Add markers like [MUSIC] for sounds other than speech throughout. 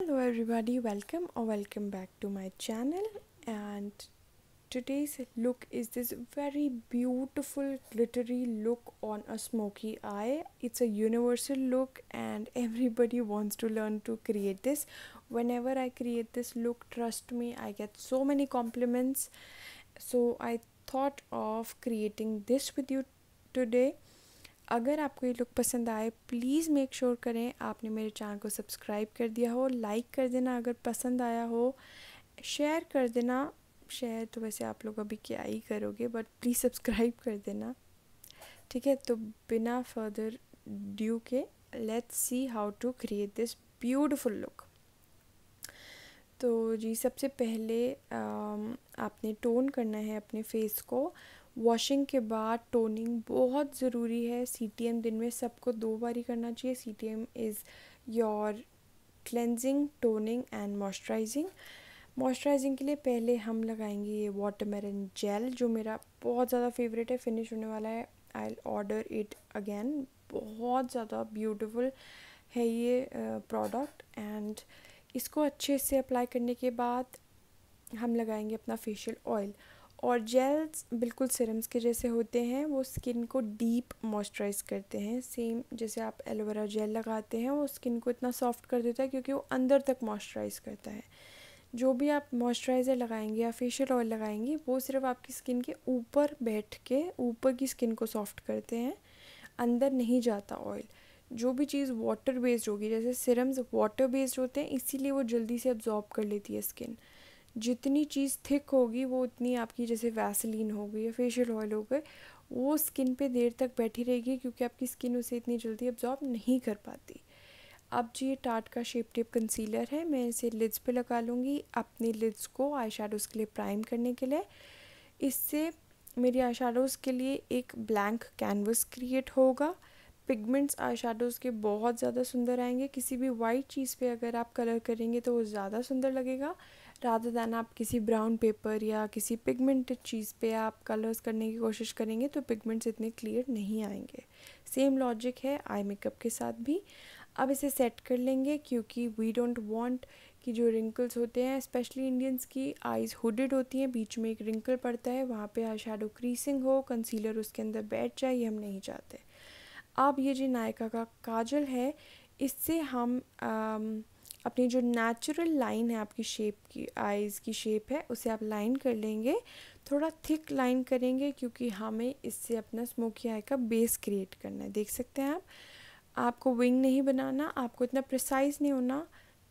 hello everybody welcome or welcome back to my channel and today's look is this very beautiful glittery look on a smoky eye it's a universal look and everybody wants to learn to create this whenever i create this look trust me i get so many compliments so i thought of creating this with you today अगर आपको ये look पसंद आए please make sure करें आपने मेरे channel को subscribe कर दिया हो लाइक कर देना अगर पसंद आया हो शेयर कर देना शेयर तो वैसे आप लोग अभी क्या ही करोगे बट प्लीज़ सब्सक्राइब कर देना ठीक है तो बिना फर्दर ड्यू के let's see how to create this beautiful look तो जी सबसे पहले आपने टोन करना है अपने फेस को वॉशिंग के बाद टोनिंग बहुत ज़रूरी है सी दिन में सबको दो बारी करना चाहिए C T M is your cleansing toning and moisturising moisturising के लिए पहले हम लगाएंगे ये वाटरमेलन जेल जो मेरा बहुत ज़्यादा फेवरेट है फिनिश होने वाला है आई ऑर्डर इट अगेन बहुत ज़्यादा ब्यूटिफुल है ये प्रोडक्ट एंड इसको अच्छे से अप्लाई करने के बाद हम लगाएंगे अपना फेशियल ऑयल और जेल्स बिल्कुल सिरम्स के जैसे होते हैं वो स्किन को डीप मॉइस्चराइज करते हैं सेम जैसे आप एलोवेरा जेल लगाते हैं वो स्किन को इतना सॉफ्ट कर देता है क्योंकि वो अंदर तक मॉइस्चराइज करता है जो भी आप मॉइस्चराइज़र लगाएंगे या फेशियल ऑयल लगाएंगे वो सिर्फ आपकी स्किन के ऊपर बैठ के ऊपर की स्किन को सॉफ्ट करते हैं अंदर नहीं जाता ऑयल जो भी चीज़ वाटर बेस्ड होगी जैसे सिरम्स वाटर बेस्ड होते हैं इसीलिए वो जल्दी से अब्जॉर्ब कर लेती है स्किन जितनी चीज़ थिक होगी वो उतनी आपकी जैसे वैसलीन हो गई या फेशियल ऑयल हो गए वो स्किन पे देर तक बैठी रहेगी क्योंकि आपकी स्किन उसे इतनी जल्दी अब्जॉर्ब नहीं कर पाती अब जी ये टाट का शेप टेप कंसीलर है मैं इसे लिड्स पे लगा लूँगी अपने लिड्स को आई शेडोज़ के लिए प्राइम करने के लिए इससे मेरी आई शेडोज़ के लिए एक ब्लैंक कैनवस क्रिएट होगा पिगमेंट्स आई शेडोज़ के बहुत ज़्यादा सुंदर आएंगे किसी भी वाइट चीज़ पे अगर आप कलर करेंगे तो वो ज़्यादा सुंदर लगेगा राधा दैन आप किसी ब्राउन पेपर या किसी पिगमेंटेड चीज़ पे आप कलर्स करने की कोशिश करेंगे तो पिगमेंट्स इतने क्लियर नहीं आएंगे सेम लॉजिक है आई मेकअप के साथ भी अब इसे सेट कर लेंगे क्योंकि वी डोंट वांट कि जो रिंकल्स होते हैं स्पेशली इंडियंस की आइज़ हुडेड होती हैं बीच में एक रिंकल पड़ता है वहाँ पे आई शेडो क्रीसिंग हो कंसीलर उसके अंदर बैठ जाए ये हम नहीं चाहते अब ये जो नायका का काजल है इससे हम आम, अपनी जो नेचुरल लाइन है आपकी शेप की आइज़ की शेप है उसे आप लाइन कर लेंगे थोड़ा थिक लाइन करेंगे क्योंकि हमें इससे अपना स्मोकी आई का बेस क्रिएट करना है देख सकते हैं आप आपको विंग नहीं बनाना आपको इतना प्रिसाइज नहीं होना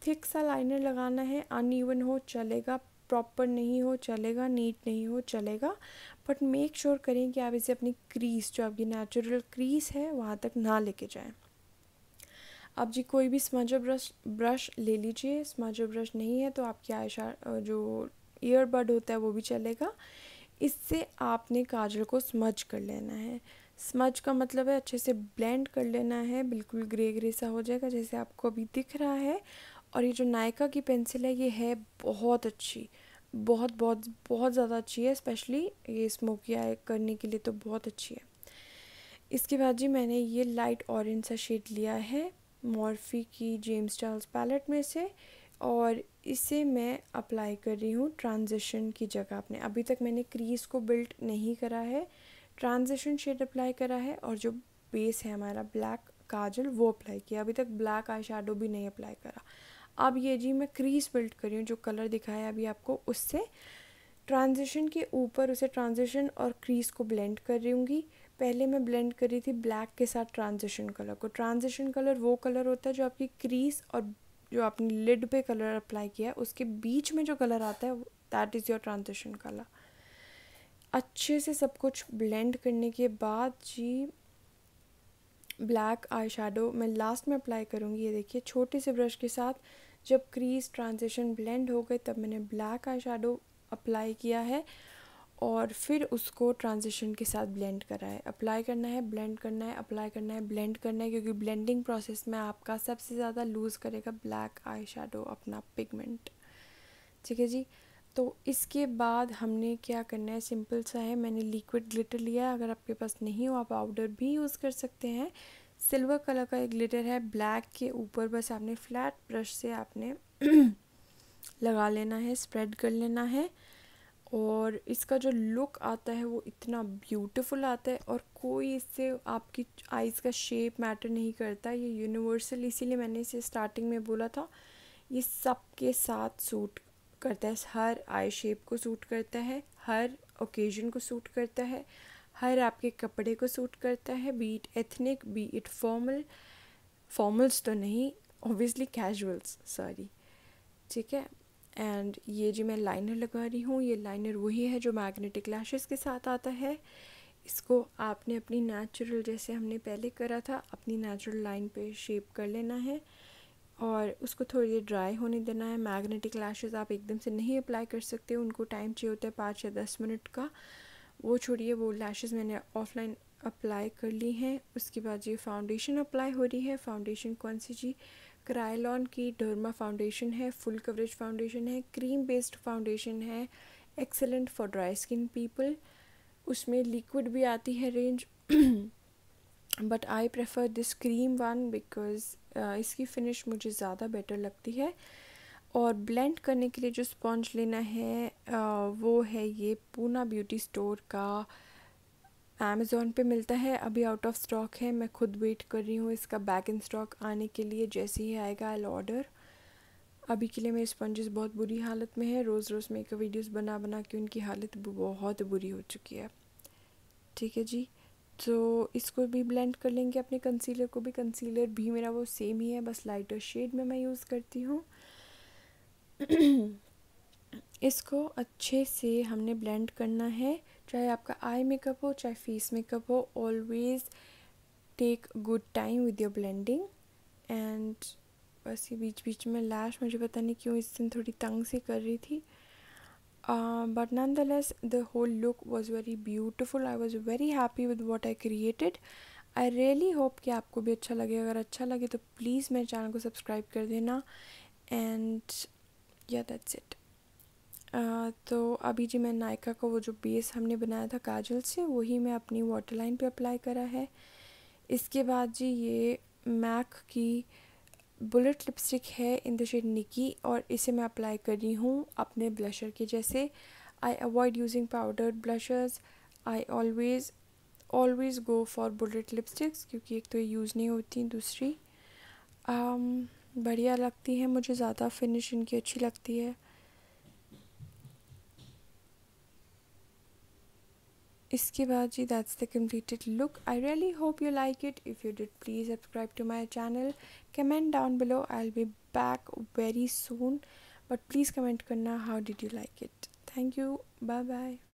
थिक सा लाइनर लगाना है अनइवन हो चलेगा प्रॉपर नहीं हो चलेगा नीट नहीं हो चलेगा बट मेक श्योर करें कि आप इसे अपनी क्रीज जो आपकी नेचुरल क्रीज है वहाँ तक ना लेके जाएं आप जी कोई भी स्मजर ब्रश ब्रश ले लीजिए स्मजर ब्रश नहीं है तो आपकी आयशा जो ईयरबड होता है वो भी चलेगा इससे आपने काजल को स्मज कर लेना है स्मज का मतलब है अच्छे से ब्लेंड कर लेना है बिल्कुल ग्रे ग्रे सा हो जाएगा जैसे आपको अभी दिख रहा है और ये जो नायका की पेंसिल है ये है बहुत अच्छी बहुत बहुत बहुत ज़्यादा अच्छी है स्पेशली ये स्मोकी आई करने के लिए तो बहुत अच्छी है इसके बाद जी मैंने ये लाइट ऑरेंज सा शेड लिया है मॉर्फी की जेम्स चार्ल्स पैलेट में से और इसे मैं अप्लाई कर रही हूँ ट्रांजिशन की जगह अपने अभी तक मैंने क्रीज़ को बिल्ट नहीं करा है ट्रांजिशन शेड अप्लाई करा है और जो बेस है हमारा ब्लैक काजल वो अप्लाई किया अभी तक ब्लैक आई भी नहीं अप्लाई करा अब ये जी मैं क्रीज बिल्ड करी हूँ जो कलर दिखाया अभी आपको उससे ट्रांजिशन के ऊपर उसे ट्रांजिशन और क्रीज को ब्लेंड कर करूँगी पहले मैं ब्लेंड करी थी ब्लैक के साथ ट्रांजिशन कलर को ट्रांजिशन कलर वो कलर होता है जो आपकी क्रीज और जो आपने लिड पे कलर अप्लाई किया है उसके बीच में जो कलर आता है that is your transition colour अच्छे से सब कुछ ब्लेंड करने के बाद जी ब्लैक आई शेडो मैं लास्ट में अप्लाई करूँगी ये देखिए छोटे से ब्रश के साथ जब क्रीज ट्रांजिशन ब्लेंड हो गए तब मैंने ब्लैक आई शेडो अप्लाई किया है और फिर उसको ट्रांजिशन के साथ ब्लेंड करा है अप्लाई करना है ब्लेंड करना है अप्लाई करना है ब्लेंड करना है क्योंकि ब्लेंडिंग प्रोसेस में आपका सबसे ज़्यादा लूज़ करेगा ब्लैक आई अपना पिगमेंट ठीक है जी तो इसके बाद हमने क्या करना है सिंपल सा है मैंने लिक्विड ग्लिटर लिया है अगर आपके पास नहीं हो आप पाउडर भी यूज़ कर सकते हैं सिल्वर कलर का एक ग्लिटर है ब्लैक के ऊपर बस आपने फ्लैट ब्रश से आपने [CLEARS THROAT] लगा लेना है स्प्रेड कर लेना है और इसका जो लुक आता है वो इतना ब्यूटीफुल आता है और कोई इससे आपकी आइज़ का शेप मैटर नहीं करता ये यूनिवर्सल इसीलिए मैंने इसे स्टार्टिंग में बोला था ये सब के साथ सूट करता है हर आई शेप को सूट करता है हर ओकेजन को सूट करता है हर आपके कपड़े को सूट करता है be it ethnic be it formal formals तो नहीं ओबियसली कैजुअल्स सॉरी ठीक है एंड ये जी मैं लाइनर लगा रही हूँ ये लाइनर वही है जो मैग्नेटिक लैशेस के साथ आता है इसको आपने अपनी नेचुरल जैसे हमने पहले करा था अपनी नेचुरल लाइन पे शेप कर लेना है और उसको थोड़ी देर ड्राई होने देना है मैग्नेटिक लैशेज़ आप एकदम से नहीं अप्लाई कर सकते उनको टाइम चाहिए होता है पाँच या दस मिनट का वो छोड़िए वो लैशेज़ मैंने ऑफलाइन अप्लाई कर ली हैं उसके बाद ये फाउंडेशन अप्लाई हो रही है फाउंडेशन कौन सी जी क्राइलॉन की डर्मा फाउंडेशन है फुल कवरेज फाउंडेशन है क्रीम बेस्ड फाउंडेशन है excellent for dry skin people उसमें लिक्विड भी आती है range [CLEARS THROAT] but I prefer this cream one because इसकी फिनिश मुझे ज़्यादा बेटर लगती है और ब्लेंड करने के लिए जो स्पॉन्ज लेना है uh, वो है ये पूना ब्यूटी स्टोर का अमेज़ोन पे मिलता है अभी आउट ऑफ स्टॉक है मैं खुद वेट कर रही हूँ इसका बैक इन स्टॉक आने के लिए जैसे ही आएगा आई ऑर्डर अभी के लिए मेरे स्पंजेस बहुत बुरी हालत में है रोज़ रोज़ मेकअप वीडियोस बना बना के उनकी हालत बहुत बुरी हो चुकी है ठीक है जी तो इसको भी ब्लेंड कर लेंगे अपने कंसीलर को भी कंसीलर भी मेरा वो सेम ही है बस लाइटर शेड में मैं यूज़ करती हूँ [CLEARS THROAT] इसको अच्छे से हमने ब्लेंड करना है चाहे आपका आई मेकअप हो चाहे फेस मेकअप हो always take good time with your blending and बस ये बीच बीच में लैश मुझे पता नहीं क्यों इस दिन थोड़ी तंग सी कर रही थी uh, but nonetheless the whole look was very beautiful i was very happy with what i created i really hope ki aapko bhi acha lage agar acha lage to please mere channel ko subscribe kar dena and yeah that's it तो अभी जी मैं नायका का वो जो base हमने बनाया था काजल से वही मैं अपनी वाटर लाइन पे अप्लाई करा है इसके बाद जी ये मैक की बुलेट लिपस्टिक है इन द शेड निकी और इसे मैं अप्लाई कर रही हूँ अपने ब्लशर के जैसे I avoid using powder blushers I always always go for bullet lipsticks क्योंकि एक तो ये यूज़ नहीं होती दूसरी um, बढ़िया लगती है मुझे ज़्यादा फिनिश इनकी अच्छी लगती है इसके बाद जी that's the completed look I really hope you like it if you did please subscribe to my channel comment down below I will be back very soon but please comment करना how did you like it thank you bye bye